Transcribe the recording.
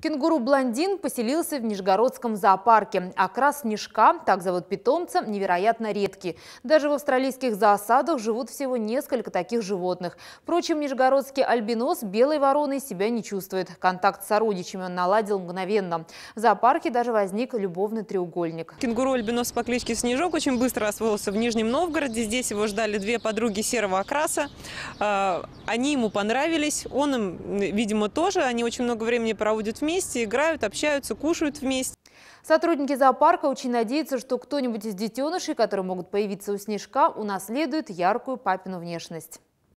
Кенгуру-блондин поселился в Нижегородском зоопарке, а крас снежка, так зовут питомца, невероятно редкий. Даже в австралийских зоосадах живут всего несколько таких животных. Впрочем, нижегородский альбинос белой вороной себя не чувствует. Контакт с сородичами он наладил мгновенно. В зоопарке даже возник любовный треугольник. Кенгуру-альбинос по кличке Снежок очень быстро освоился в Нижнем Новгороде. Здесь его ждали две подруги серого окраса. А, они ему понравились, он им, видимо, тоже. Они очень много времени проводят вместе вместе, играют, общаются, кушают вместе. Сотрудники зоопарка очень надеются, что кто-нибудь из детенышей, которые могут появиться у снежка, унаследует яркую папину внешность.